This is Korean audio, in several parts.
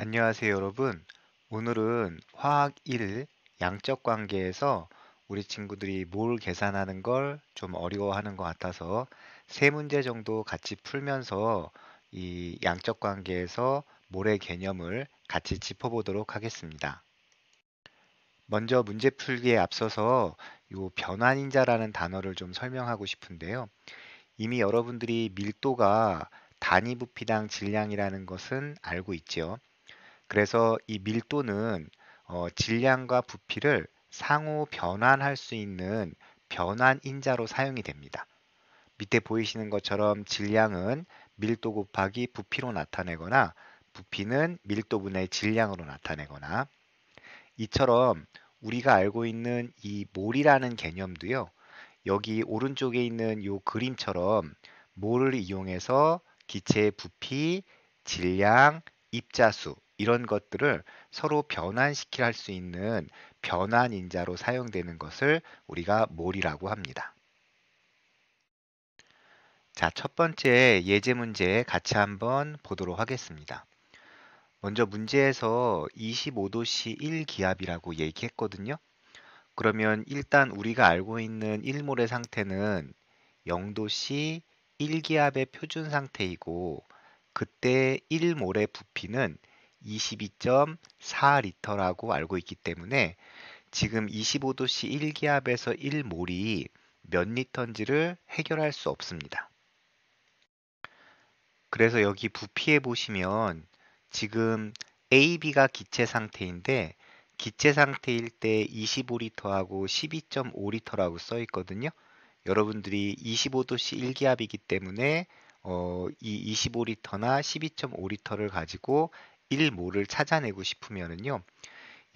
안녕하세요 여러분 오늘은 화학 1 양적 관계에서 우리 친구들이 뭘 계산하는 걸 좀 어려워하는 것 같아서 세 문제 정도 같이 풀면서 이 양적 관계에서 몰의 개념을 같이 짚어보도록 하겠습니다 먼저 문제 풀기에 앞서서 이 변환인자라는 단어를 좀 설명하고 싶은데요 이미 여러분들이 밀도가 단위 부피당 질량이라는 것은 알고 있지요 그래서 이 밀도는 어, 질량과 부피를 상호 변환할 수 있는 변환 인자로 사용이 됩니다. 밑에 보이시는 것처럼 질량은 밀도 곱하기 부피로 나타내거나 부피는 밀도분의 질량으로 나타내거나 이처럼 우리가 알고 있는 이 몰이라는 개념도요. 여기 오른쪽에 있는 요 그림처럼 몰을 이용해서 기체의 부피, 질량, 입자수 이런 것들을 서로 변환시킬 할수 있는 변환 인자로 사용되는 것을 우리가 몰이라고 합니다. 자, 첫 번째 예제 문제 같이 한번 보도록 하겠습니다. 먼저 문제에서 25도씨 1기압이라고 얘기했거든요. 그러면 일단 우리가 알고 있는 1몰의 상태는 0도씨 1기압의 표준 상태이고 그때 1몰의 부피는 22.4리터라고 알고 있기 때문에 지금 25도씨 1기압에서 1몰이 몇 리터인지를 해결할 수 없습니다. 그래서 여기 부피에 보시면 지금 AB가 기체 상태인데 기체 상태일 때 25리터하고 12.5리터라고 써 있거든요. 여러분들이 25도씨 1기압이기 때문에 어, 이 25리터나 12.5리터를 가지고 1몰을 찾아내고 싶으면요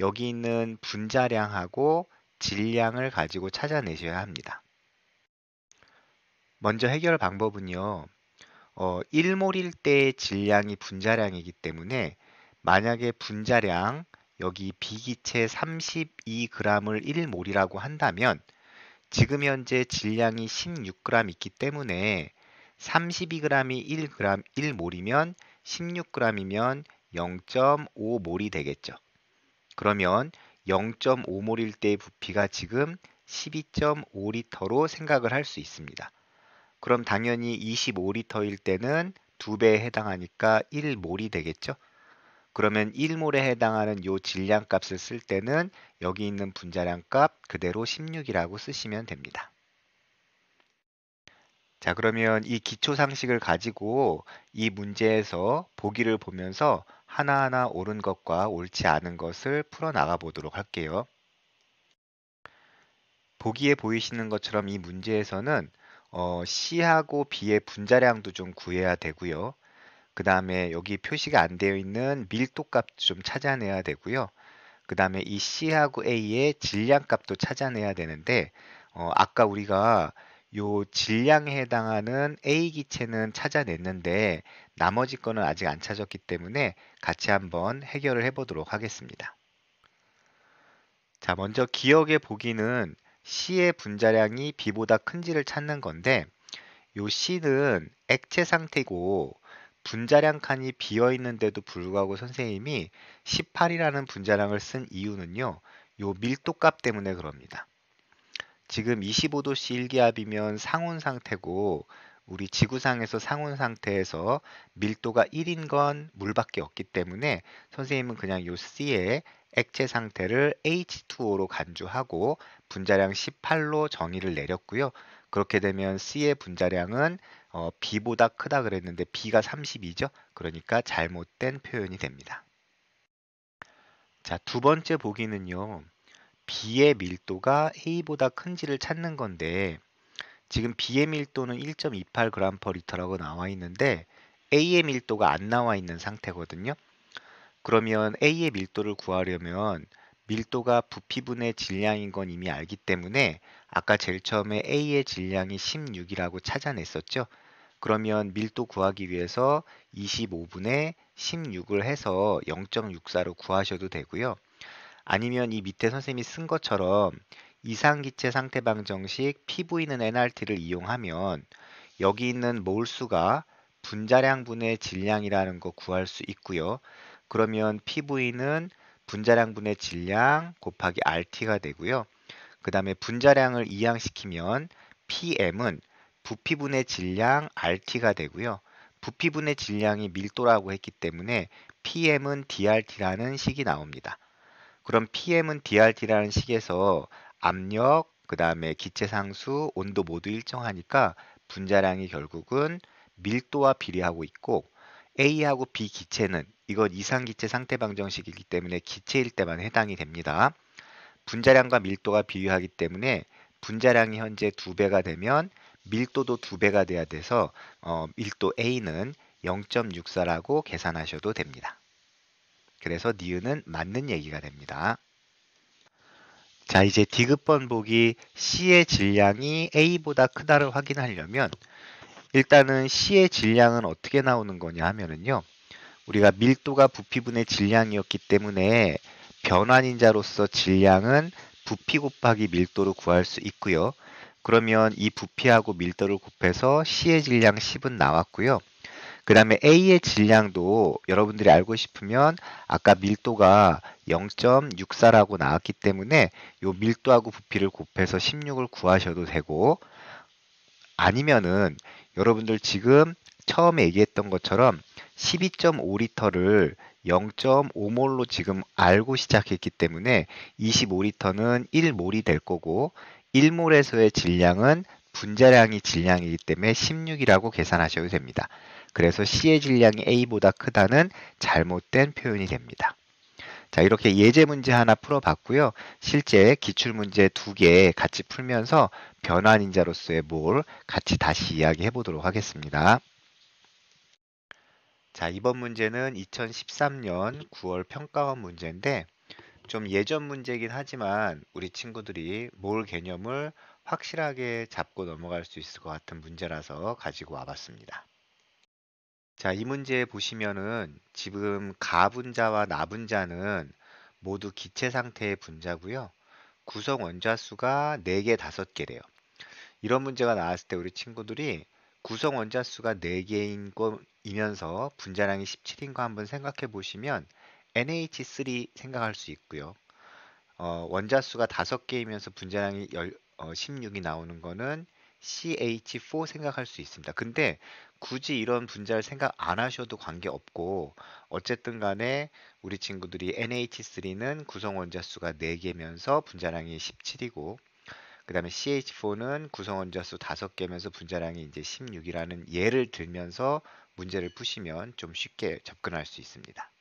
여기 있는 분자량하고 질량을 가지고 찾아내셔야 합니다. 먼저 해결 방법은요. 어, 1몰일 때 질량이 분자량이기 때문에 만약에 분자량 여기 비기체 32g을 1몰이라고 한다면 지금 현재 질량이 16g 있기 때문에 32g이 1g, 1몰이면 16g이면 0.5몰이 되겠죠. 그러면 0.5몰일 때 부피가 지금 12.5리터로 생각을 할 수 있습니다. 그럼 당연히 25리터일 때는 2배에 해당하니까 1몰이 되겠죠. 그러면 1몰에 해당하는 이 질량값을 쓸 때는 여기 있는 분자량값 그대로 16이라고 쓰시면 됩니다. 자 그러면 이 기초상식을 가지고 이 문제에서 보기를 보면서 하나하나 옳은 것과 옳지 않은 것을 풀어나가 보도록 할게요. 보기에 보이시는 것처럼 이 문제에서는 어, C하고 B의 분자량도 좀 구해야 되고요. 그 다음에 여기 표시가 안 되어 있는 밀도값도 좀 찾아내야 되고요. 그 다음에 이 C하고 A의 질량값도 찾아내야 되는데 어, 아까 우리가 요 질량에 해당하는 A 기체는 찾아냈는데 나머지 거는 아직 안 찾았기 때문에 같이 한번 해결을 해보도록 하겠습니다. 자, 먼저 기억의 보기는 C의 분자량이 B보다 큰지를 찾는 건데 요 C는 액체 상태고 분자량 칸이 비어 있는데도 불구하고 선생님이 18이라는 분자량을 쓴 이유는요. 요 밀도값 때문에 그럽니다. 지금 25도씨 일기압이면 상온 상태고 우리 지구상에서 상온 상태에서 밀도가 1인 건 물밖에 없기 때문에 선생님은 그냥 요 C의 액체 상태를 H2O로 간주하고 분자량 18로 정의를 내렸고요. 그렇게 되면 C의 분자량은 어, B보다 크다 그랬는데 B가 32죠. 그러니까 잘못된 표현이 됩니다. 자, 두 번째 보기는요. B의 밀도가 A보다 큰지를 찾는 건데 지금 B의 밀도는 1.28g/L라고 나와 있는데 A의 밀도가 안 나와 있는 상태거든요. 그러면 A의 밀도를 구하려면 밀도가 부피분의 질량인 건 이미 알기 때문에 아까 제일 처음에 A의 질량이 16이라고 찾아냈었죠. 그러면 밀도 구하기 위해서 25분의 16을 해서 0.64로 구하셔도 되고요. 아니면 이 밑에 선생님이 쓴 것처럼 이상기체 상태방 정식 PV는 NRT를 이용하면 여기 있는 몰수가 분자량분의 질량이라는 거 구할 수 있고요. 그러면 PV는 분자량분의 질량 곱하기 RT가 되고요. 그 다음에 분자량을 이항시키면 PM은 부피분의 질량 RT가 되고요. 부피분의 질량이 밀도라고 했기 때문에 PM은 DRT라는 식이 나옵니다. 그럼 PM은 d r t 라는 식에서 압력, 그 다음에 기체 상수, 온도 모두 일정하니까 분자량이 결국은 밀도와 비례하고 있고 A하고 B 기체는 이건 이상기체 상태 방정식이기 때문에 기체일 때만 해당이 됩니다. 분자량과 밀도가 비유하기 때문에 분자량이 현재 두배가 되면 밀도도 두배가 돼야 돼서 어, 밀도 A는 0.64라고 계산하셔도 됩니다. 그래서 니은은 맞는 얘기가 됩니다. 자 이제 디귿번 보기 C의 질량이 A보다 크다를 확인하려면 일단은 C의 질량은 어떻게 나오는 거냐 하면은요. 우리가 밀도가 부피분의 질량이었기 때문에 변환인자로서 질량은 부피 곱하기 밀도로 구할 수 있고요. 그러면 이 부피하고 밀도를 곱해서 C의 질량 10은 나왔고요. 그 다음에 A의 질량도 여러분들이 알고 싶으면 아까 밀도가 0.64라고 나왔기 때문에 요 밀도하고 부피를 곱해서 16을 구하셔도 되고 아니면은 여러분들 지금 처음에 얘기했던 것처럼 12.5리터를 0.5몰로 지금 알고 시작했기 때문에 25리터는 1몰이 될 거고 1몰에서의 질량은 분자량이 질량이기 때문에 16이라고 계산하셔도 됩니다. 그래서 C의 질량이 A보다 크다는 잘못된 표현이 됩니다. 자 이렇게 예제 문제 하나 풀어봤고요. 실제 기출문제 두 개 같이 풀면서 변환인자로서의 뭘 같이 다시 이야기해 보도록 하겠습니다. 자 이번 문제는 2013년 9월 평가원 문제인데 좀 예전 문제긴 하지만 우리 친구들이 몰 개념을 확실하게 잡고 넘어갈 수 있을 것 같은 문제라서 가지고 와봤습니다. 자, 이 문제 보시면은 지금 가분자와 나분자는 모두 기체 상태의 분자고요. 구성 원자 수가 4개, 5개래요. 이런 문제가 나왔을 때 우리 친구들이 구성 원자 수가 4개인 거이면서 분자량이 17인 거 한번 생각해 보시면 NH3 생각할 수 있고요. 어, 원자 수가 5개이면서 분자량이 10, 어, 16이 나오는 거는 CH4 생각할 수 있습니다. 근데 굳이 이런 분자를 생각 안 하셔도 관계없고 어쨌든 간에 우리 친구들이 NH3는 구성원자 수가 4개면서 분자량이 17이고 그 다음에 CH4는 구성원자 수 5개면서 분자량이 이제 16이라는 예를 들면서 문제를 푸시면 좀 쉽게 접근할 수 있습니다.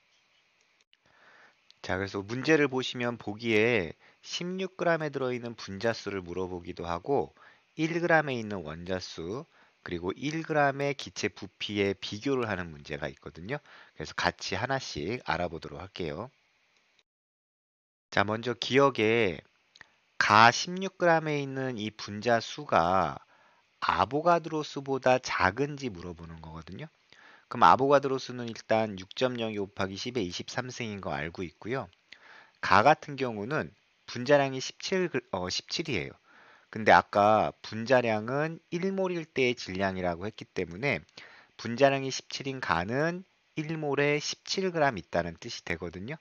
자 그래서 문제를 보시면 보기에 16g에 들어있는 분자수를 물어보기도 하고 1g에 있는 원자수 그리고 1g의 기체 부피의 비교를 하는 문제가 있거든요. 그래서 같이 하나씩 알아보도록 할게요. 자, 먼저 기억에 가 16g에 있는 이 분자 수가 아보가드로수보다 작은지 물어보는 거거든요. 그럼 아보가드로수는 일단 6.02 곱하기 1 0에 23승인 거 알고 있고요. 가 같은 경우는 분자량이 17, 그, 어, 17이에요. 근데 아까 분자량은 1몰일 때의 질량이라고 했기 때문에 분자량이 17인 가는 1몰에 17g 있다는 뜻이 되거든요.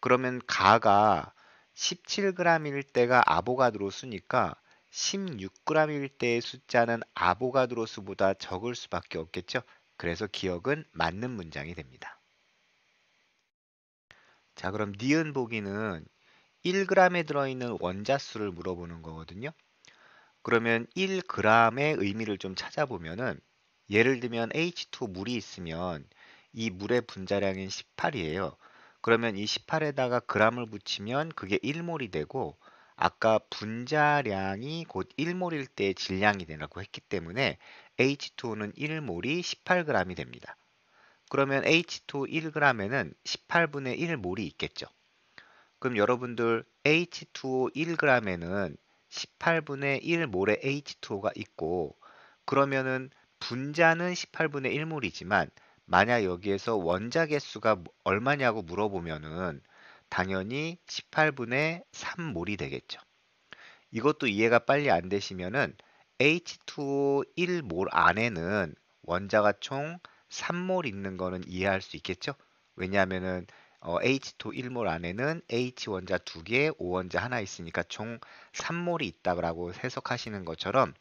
그러면 가가 17g일 때가 아보가드로 수니까 16g일 때의 숫자는 아보가드로 수보다 적을 수밖에 없겠죠. 그래서 기억은 맞는 문장이 됩니다. 자 그럼 니은 보기는 1g에 들어있는 원자수를 물어보는 거거든요. 그러면 1g의 의미를 좀 찾아보면은 예를 들면 H2 물이 있으면 이 물의 분자량인 18이에요. 그러면 이 18에다가 g을 붙이면 그게 1몰이 되고 아까 분자량이 곧 1몰일 때 질량이 되라고 했기 때문에 H2는 1몰이 18g이 됩니다. 그러면 H2 1g에는 18분의 1몰이 있겠죠. 그럼 여러분들 H2 1g에는 18분의 1 몰의 H2O가 있고 그러면은 분자는 18분의 1몰이지만 만약 여기에서 원자 개수가 뭐 얼마냐고 물어보면은 당연히 18분의 3몰이 되겠죠. 이것도 이해가 빨리 안 되시면은 H2O 1몰 안에는 원자가 총 3몰 있는 거는 이해할 수 있겠죠? 왜냐하면은 어, H2 1몰 안에는 H 원자 2개, O 원자 하나 있으니까 총 3몰이 있다고 해석하시는 것처럼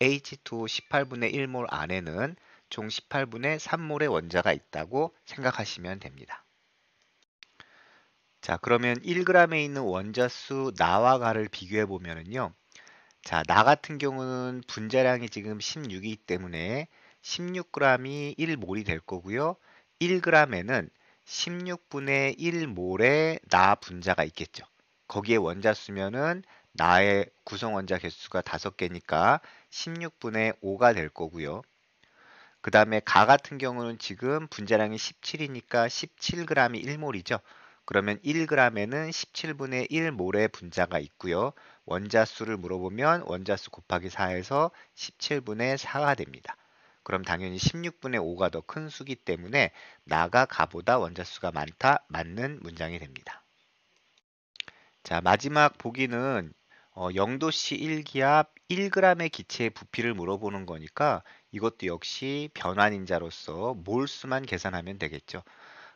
H2 18분의 1몰 안에는 총 18분의 3몰의 원자가 있다고 생각하시면 됩니다. 자, 그러면 1g에 있는 원자수 나와 가를 비교해 보면요 자, 나 같은 경우는 분자량이 지금 16이기 때문에 16g이 1몰이 될 거고요. 1g에는 16분의 1몰의 나 분자가 있겠죠. 거기에 원자수면은 나의 구성원자 개수가 5개니까 16분의 5가 될 거고요. 그 다음에 가 같은 경우는 지금 분자량이 17이니까 17g이 1몰이죠. 그러면 1g에는 17분의 1몰의 분자가 있고요. 원자수를 물어보면 원자수 곱하기 4에서 17분의 4가 됩니다. 그럼 당연히 16분의 5가 더 큰 수기 때문에 나가 가보다 원자수가 많다 맞는 문장이 됩니다. 자 마지막 보기는 어, 0도씨 1기압 1g의 기체의 부피를 물어보는 거니까 이것도 역시 변환인자로서 몰수만 계산하면 되겠죠.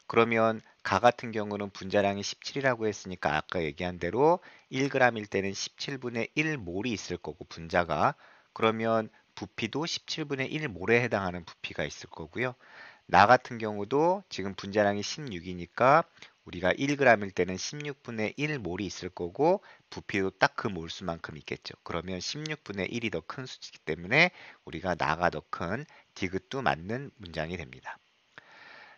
그러면 가 같은 경우는 분자량이 17이라고 했으니까 아까 얘기한 대로 1g일 때는 17분의 1몰이 있을 거고 분자가 그러면 부피도 17분의 1 몰에 해당하는 부피가 있을 거고요. 나 같은 경우도 지금 분자량이 16이니까 우리가 1g일 때는 16분의 1몰이 있을 거고 부피도 딱 그 몰수만큼 있겠죠. 그러면 16분의 1이 더 큰 수치이기 때문에 우리가 나가 더 큰 디귿도 맞는 문장이 됩니다.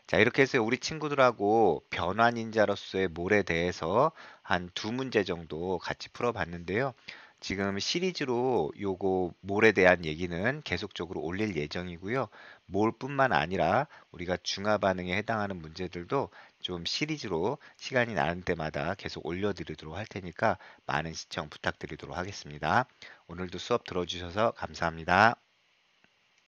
자 이렇게 해서 우리 친구들하고 변환인자로서의 몰에 대해서 한 두 문제 정도 같이 풀어봤는데요. 지금 시리즈로 요거 몰에 대한 얘기는 계속적으로 올릴 예정이고요. 몰뿐만 아니라 우리가 중화 반응에 해당하는 문제들도 좀 시리즈로 시간이 나는 때마다 계속 올려드리도록 할 테니까 많은 시청 부탁드리도록 하겠습니다. 오늘도 수업 들어주셔서 감사합니다.